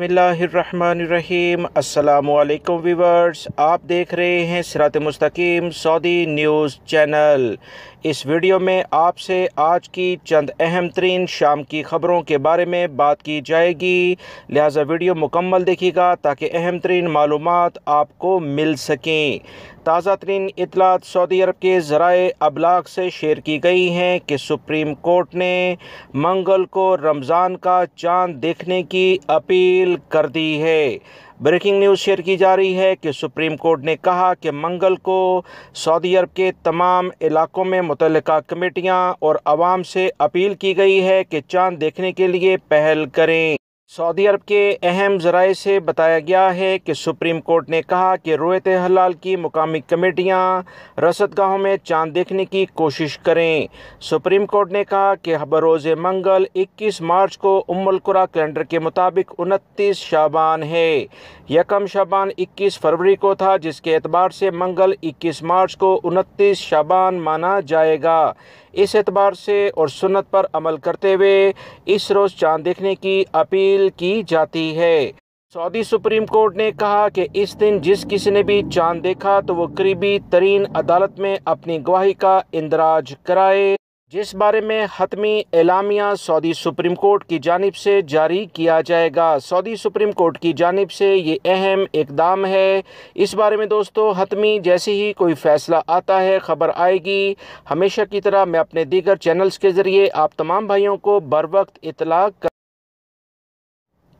बसमीम् अल्लाम वीवर्स आप देख रहे हैं सरात मस्तकीम सऊदी न्यूज़ चैनल इस वीडियो में आपसे आज की चंद अहम तरीन शाम की ख़बरों के बारे में बात की जाएगी लिहाजा वीडियो मुकम्मल देखिएगा ताकि अहम तरीन मालूम आपको मिल सकें ताज़ा तरीन इतलात सऊदी अरब के ज़राए अबलाग से शेयर की गई हैं कि सुप्रीम कोर्ट ने मंगल को रमज़ान का चांद देखने की अपील कर दी है ब्रेकिंग न्यूज़ शेयर की जा रही है कि सुप्रीम कोर्ट ने कहा कि मंगल को सऊदी अरब के तमाम इलाकों में मुतल कमेटियाँ और आवाम से अपील की गई है कि चांद देखने के लिए पहल करें सऊदी अरब के अहम जराए से बताया गया है कि सुप्रीम कोर्ट ने कहा कि रोयत हलाल की मुकामी कमेटियां रसदगाहों में चांद देखने की कोशिश करें सुप्रीम कोर्ट ने कहा कि बरोज़ मंगल 21 मार्च को उमलकुरा कैलेंडर के मुताबिक 29 शाबान है यकम शाबान 21 फरवरी को था जिसके एतबार से मंगल 21 मार्च को 29 शाबान माना जाएगा इस एतबार से और सुन्नत पर अमल करते हुए इस रोज़ चांद देखने की अपील की जाती है सऊदी सुप्रीम कोर्ट ने कहा कि इस दिन जिस किसी ने भी चांद देखा तो वो करीबी तरीन अदालत में अपनी गवाही का इंदराज कराए जिस बारे में हतमी एलामिया सऊदी सुप्रीम कोर्ट की जानब से जारी किया जाएगा सऊदी सुप्रीम कोर्ट की जानब से ये अहम इकदाम है इस बारे में दोस्तों हतमी जैसे ही कोई फ़ैसला आता है ख़बर आएगी हमेशा की तरह मैं अपने दीगर चैनल्स के ज़रिए आप तमाम भाइयों को बर वक्त इतला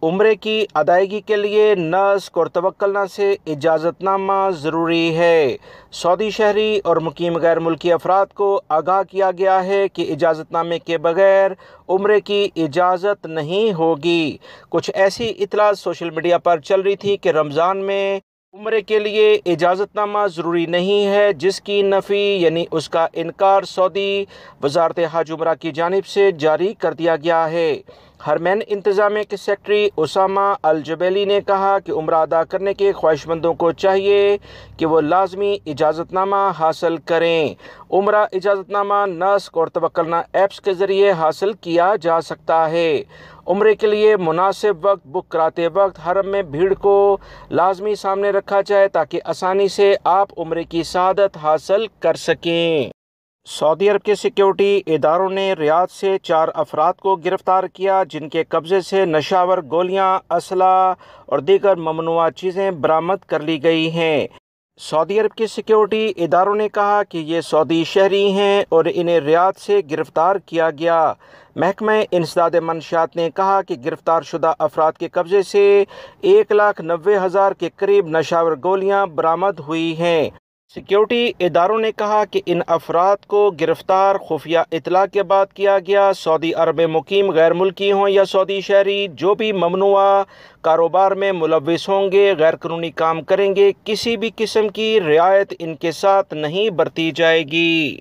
उम्र की अदायगी के लिए नस्क और तवक्लना से इजाज़तनामा ज़रूरी है सऊदी शहरी और मुकीम गैर मुल्की अफराद को आगाह किया गया है कि इजाज़तनामे के बगैर उम्र की इजाज़त नहीं होगी कुछ ऐसी इतला सोशल मीडिया पर चल रही थी कि रमज़ान में उम्र के लिए इजाज़तनामा ज़रूरी नहीं है जिसकी नफ़ी यानी उसका इनकार सऊदी वजारत हाज उम्र की जानब से जारी कर दिया गया है हरमैन इंतज़ामिया के सेक्रटरी उसामा अलजबैली ने कहा कि उम्र अदा करने के ख्वाहिशमंदों को चाहिए कि वो लाजमी इजाज़तनामा हासिल करें उम्र इजाज़तनामा नस्क और तबकलना ऐप्स के ज़रिए हासिल किया जा सकता है उम्र के लिए मुनासिब वक्त बुक कराते वक्त हरम में भीड़ को लाजमी सामने रखा जाए ताकि आसानी से आप उम्र की शहादत हासिल कर सकें सऊदी अरब के सिक्योरिटी इदारों ने रियाद से चार अफराद को गिरफ्तार किया जिनके कब्जे से नशावर गोलियां, असला और दीगर ममनुआ चीज़ें बरामद कर ली गई हैं सऊदी अरब के सिक्योरिटी इदारों ने कहा कि ये सऊदी शहरी हैं और इन्हें रियाद से गिरफ्तार किया गया महकमे इंसदाद मनशात ने कहा कि गिरफ़्तार शुदा अफराद के कब्जे से एक लाख नब्बे हज़ार के करीब नशावर गोलियां बरामद हुई हैं सिक्योरिटी इदारों ने कहा कि इन अफराद को गिरफ्तार खुफिया इतला के बाद किया गया सऊदी अरब में मुकीम गैर मुल्की हों या सऊदी शहरी जो भी ममनुआ कारोबार में मुलविस होंगे गैर कानूनी काम करेंगे किसी भी किस्म की रियायत इनके साथ नहीं बरती जाएगी